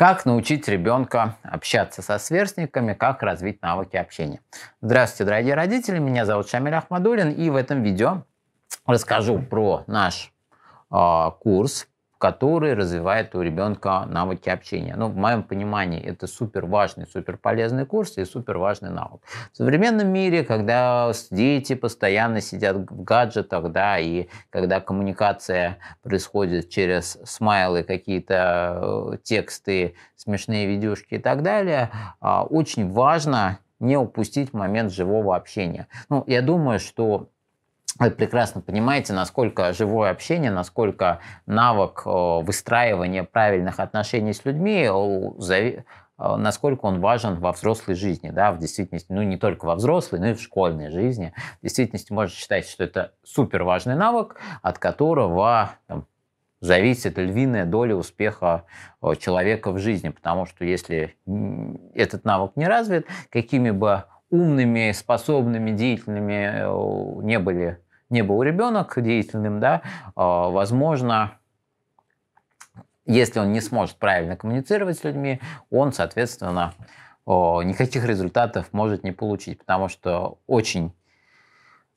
Как научить ребенка общаться со сверстниками, как развить навыки общения. Здравствуйте, дорогие родители, меня зовут Шамиль Ахмадулин, и в этом видео расскажу про наш э, курс который развивает у ребенка навыки общения. Ну, в моем понимании, это супер важный, супер полезный курс и супер важный навык. В современном мире, когда дети постоянно сидят в гаджетах, да, и когда коммуникация происходит через смайлы, какие-то э, тексты, смешные видюшки и так далее, а, очень важно не упустить момент живого общения. Ну, я думаю, что вы прекрасно понимаете, насколько живое общение, насколько навык э, выстраивания правильных отношений с людьми, э, э, насколько он важен во взрослой жизни, да, в действительности, ну не только во взрослой, но и в школьной жизни. В действительности можно считать, что это супер важный навык, от которого там, зависит львиная доля успеха человека в жизни, потому что если этот навык не развит, какими бы умными, способными, деятельными не были не был ребенок деятельным, да, а, возможно, если он не сможет правильно коммуницировать с людьми, он, соответственно, никаких результатов может не получить, потому что очень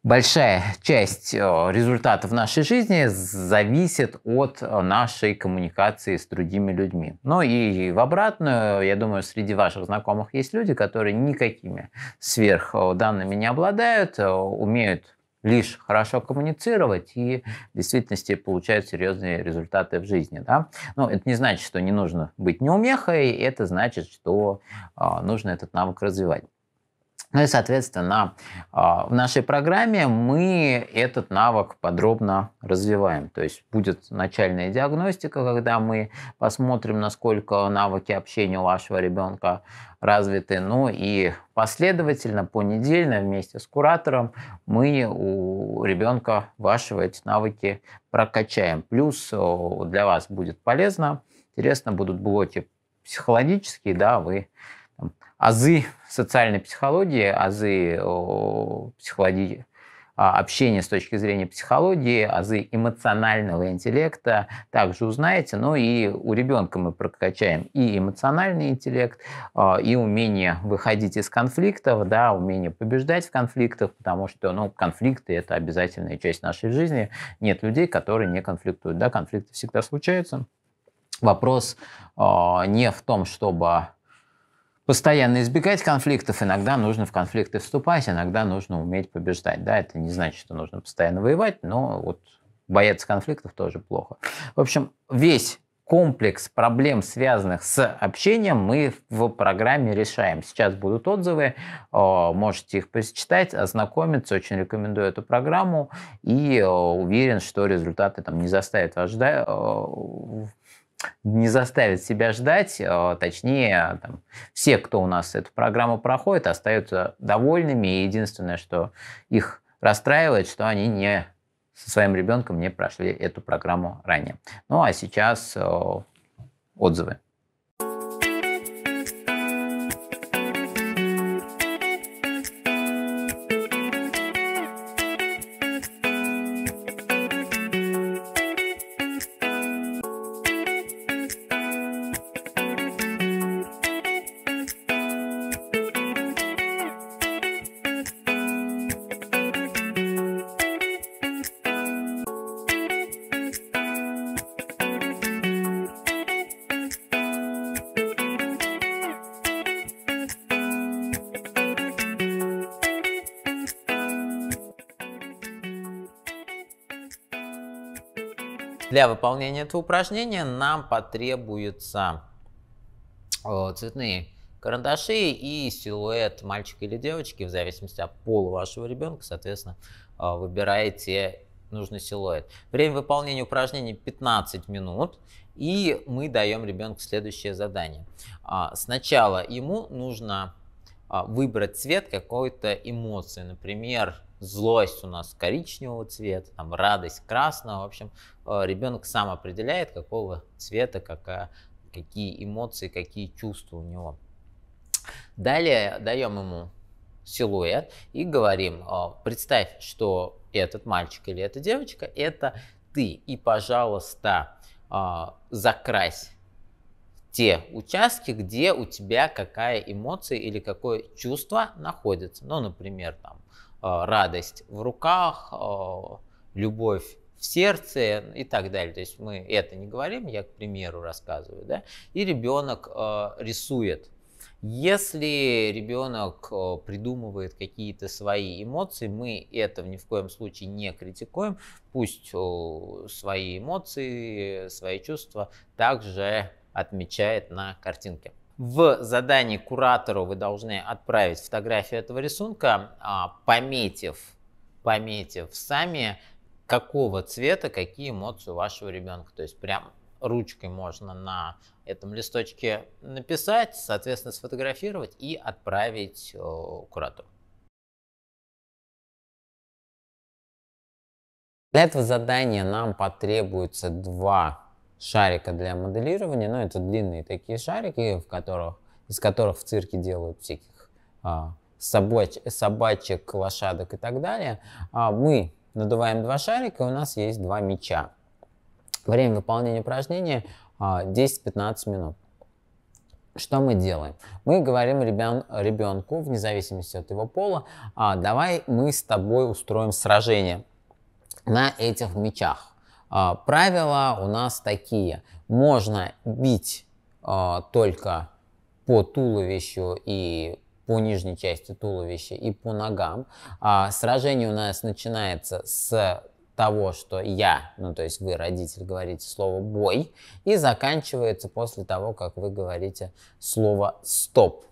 большая часть результатов нашей жизни зависит от нашей коммуникации с другими людьми. Ну и в обратную, я думаю, среди ваших знакомых есть люди, которые никакими сверхданными не обладают, умеют лишь хорошо коммуницировать, и в действительности получают серьезные результаты в жизни. Да? Но это не значит, что не нужно быть неумехой, это значит, что а, нужно этот навык развивать. Ну и, соответственно, а, в нашей программе мы этот навык подробно развиваем. То есть будет начальная диагностика, когда мы посмотрим, насколько навыки общения у вашего ребенка развиты. Ну и последовательно, понедельно вместе с куратором мы у ребенка вашего эти навыки прокачаем. Плюс для вас будет полезно, интересно, будут блоки психологические, да, вы азы социальной психологии, азы психологии, а, общения с точки зрения психологии, азы эмоционального интеллекта также узнаете. Но ну и у ребенка мы прокачаем и эмоциональный интеллект, а, и умение выходить из конфликтов, да, умение побеждать в конфликтах, потому что ну, конфликты – это обязательная часть нашей жизни. Нет людей, которые не конфликтуют. Да, конфликты всегда случаются. Вопрос а, не в том, чтобы постоянно избегать конфликтов, иногда нужно в конфликты вступать, иногда нужно уметь побеждать. Да, это не значит, что нужно постоянно воевать, но вот бояться конфликтов тоже плохо. В общем, весь комплекс проблем, связанных с общением, мы в программе решаем. Сейчас будут отзывы, э, можете их прочитать, ознакомиться. Очень рекомендую эту программу и э, уверен, что результаты там не заставят вас ждать э, не заставит себя ждать, а, точнее, там, все, кто у нас эту программу проходит, остаются довольными, и единственное, что их расстраивает, что они не со своим ребенком не прошли эту программу ранее. Ну а сейчас а, отзывы. Для выполнения этого упражнения нам потребуются э, цветные карандаши и силуэт мальчика или девочки, в зависимости от пола вашего ребенка, соответственно, э, выбираете нужный силуэт. Время выполнения упражнений 15 минут, и мы даем ребенку следующее задание. А, сначала ему нужно а, выбрать цвет какой-то эмоции, например, злость у нас коричневого цвета, там радость красного. В общем, э, ребенок сам определяет, какого цвета, какая, какие эмоции, какие чувства у него. Далее даем ему силуэт и говорим, э, представь, что этот мальчик или эта девочка – это ты. И, пожалуйста, э, закрась те участки, где у тебя какая эмоция или какое чувство находится. Ну, например, там Э, радость в руках, э, любовь в сердце и так далее. То есть мы это не говорим, я к примеру рассказываю, да, и ребенок э, рисует. Если ребенок придумывает какие-то свои эмоции, мы это ни в коем случае не критикуем. Пусть свои эмоции, свои чувства также отмечает на картинке. В задании куратору вы должны отправить фотографию этого рисунка, а, пометив, пометив сами, какого цвета, какие эмоции у вашего ребенка. То есть прям ручкой можно на этом листочке написать, соответственно, сфотографировать и отправить э, куратору. Для этого задания нам потребуется два шарика для моделирования. Но это длинные такие шарики, в которых, из которых в цирке делают всяких а, собач, собачек, лошадок и так далее. А мы надуваем два шарика, и у нас есть два мяча. Время выполнения упражнения а, 10-15 минут. Что мы делаем? Мы говорим ребен, ребенку, вне зависимости от его пола, а, давай мы с тобой устроим сражение на этих мечах. А, правила у нас такие. Можно бить а, только по туловищу и по нижней части туловища и по ногам. А сражение у нас начинается с того, что я, ну то есть вы, родитель, говорите слово «бой» и заканчивается после того, как вы говорите слово «стоп»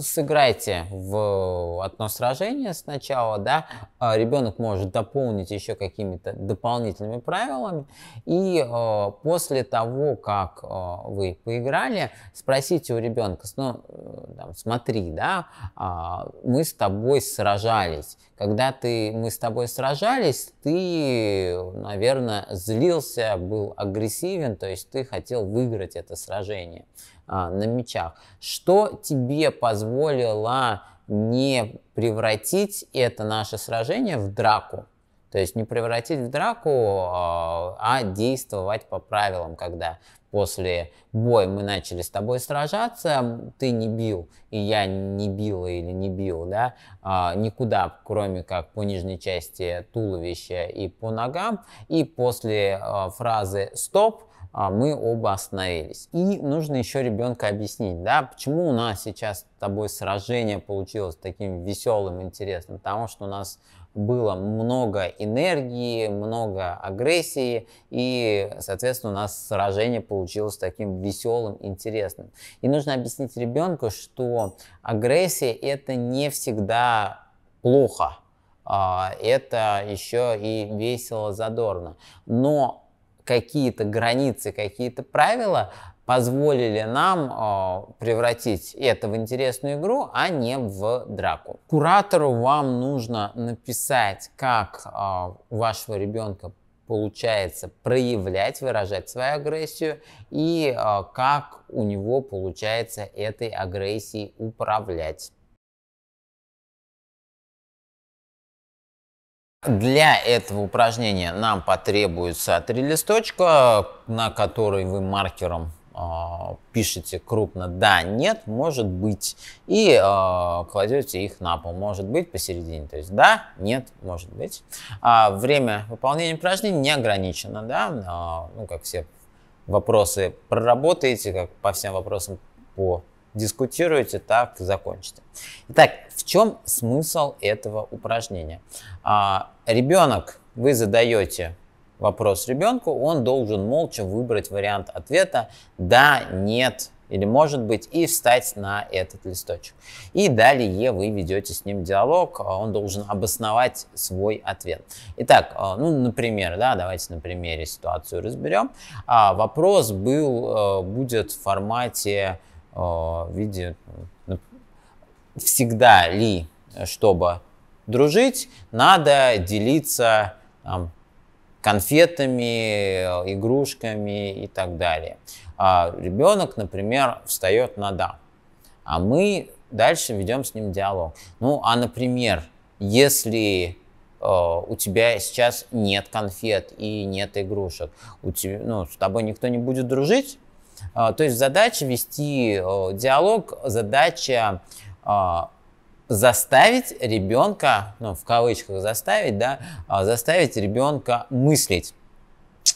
сыграйте в одно сражение сначала, да, а ребенок может дополнить еще какими-то дополнительными правилами, и э, после того, как э, вы поиграли, спросите у ребенка, ну, э, там, смотри, да, а, мы с тобой сражались, когда ты, мы с тобой сражались, ты, наверное, злился, был агрессивен, то есть ты хотел выиграть это сражение. А, на мечах. Что тебе позволило не превратить это наше сражение в драку? То есть не превратить в драку, а, а действовать по правилам, когда после боя мы начали с тобой сражаться, ты не бил, и я не бил или не бил, да, а, никуда, кроме как по нижней части туловища и по ногам. И после фразы «стоп» А, мы оба остановились. И нужно еще ребенка объяснить, да, почему у нас сейчас с тобой сражение получилось таким веселым, интересным, потому что у нас было много энергии, много агрессии, и, соответственно, у нас сражение получилось таким веселым, интересным. И нужно объяснить ребенку, что агрессия это не всегда плохо, а, это еще и весело, задорно. Но какие-то границы, какие-то правила позволили нам э, превратить это в интересную игру, а не в драку. Куратору вам нужно написать, как э, вашего ребенка получается проявлять, выражать свою агрессию и э, как у него получается этой агрессией управлять. Для этого упражнения нам потребуется три листочка, на которые вы маркером э, пишете крупно «да», «нет», «может быть» и э, кладете их на пол «может быть» посередине, то есть «да», «нет», «может быть». А время выполнения упражнений не ограничено, да, а, ну, как все вопросы проработаете, как по всем вопросам по дискутируете, так закончите. Итак, в чем смысл этого упражнения? А, ребенок, вы задаете вопрос ребенку, он должен молча выбрать вариант ответа «да», «нет», или может быть и встать на этот листочек. И далее вы ведете с ним диалог, а он должен обосновать свой ответ. Итак, а, ну, например, да, давайте на примере ситуацию разберем. А, вопрос был, э, будет в формате Э, в виде ну, всегда ли, чтобы дружить, надо делиться там, конфетами, э, игрушками и так далее. А ребенок, например, встает на «да», а мы дальше ведем с ним диалог. Ну, а, например, если э, у тебя сейчас нет конфет и нет игрушек, у тебя, ну, с тобой никто не будет дружить, а, то есть задача вести диалог, задача а, заставить ребенка, ну, в кавычках заставить, да, а, заставить ребенка мыслить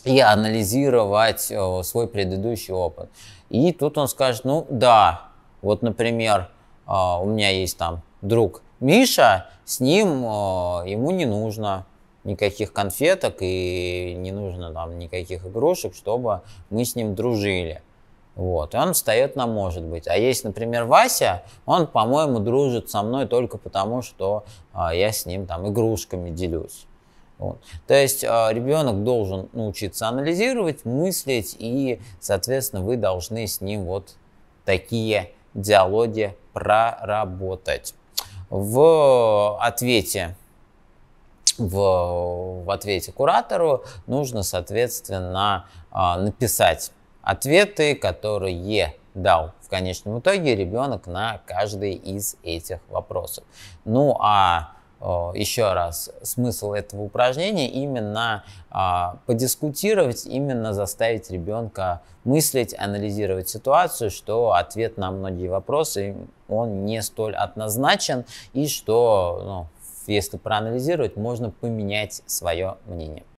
и анализировать свой предыдущий опыт. И тут он скажет, ну да, вот, например, у меня есть там друг Миша, с ним ему не нужно никаких конфеток и не нужно там никаких игрушек, чтобы мы с ним дружили. Вот, и он встает на может быть. А есть, например, Вася, он, по-моему, дружит со мной только потому, что а, я с ним там игрушками делюсь. Вот. То есть э, а, ребенок должен научиться анализировать, мыслить, и, соответственно, вы должны с ним вот такие диалоги проработать. В ответе в, в ответе куратору нужно, соответственно, э, написать ответы, которые дал в конечном итоге ребенок на каждый из этих вопросов. Ну а э, еще раз, смысл этого упражнения именно а, подискутировать, именно заставить ребенка мыслить, анализировать ситуацию, что ответ на многие вопросы, он не столь однозначен, и что, ну, если проанализировать, можно поменять свое мнение.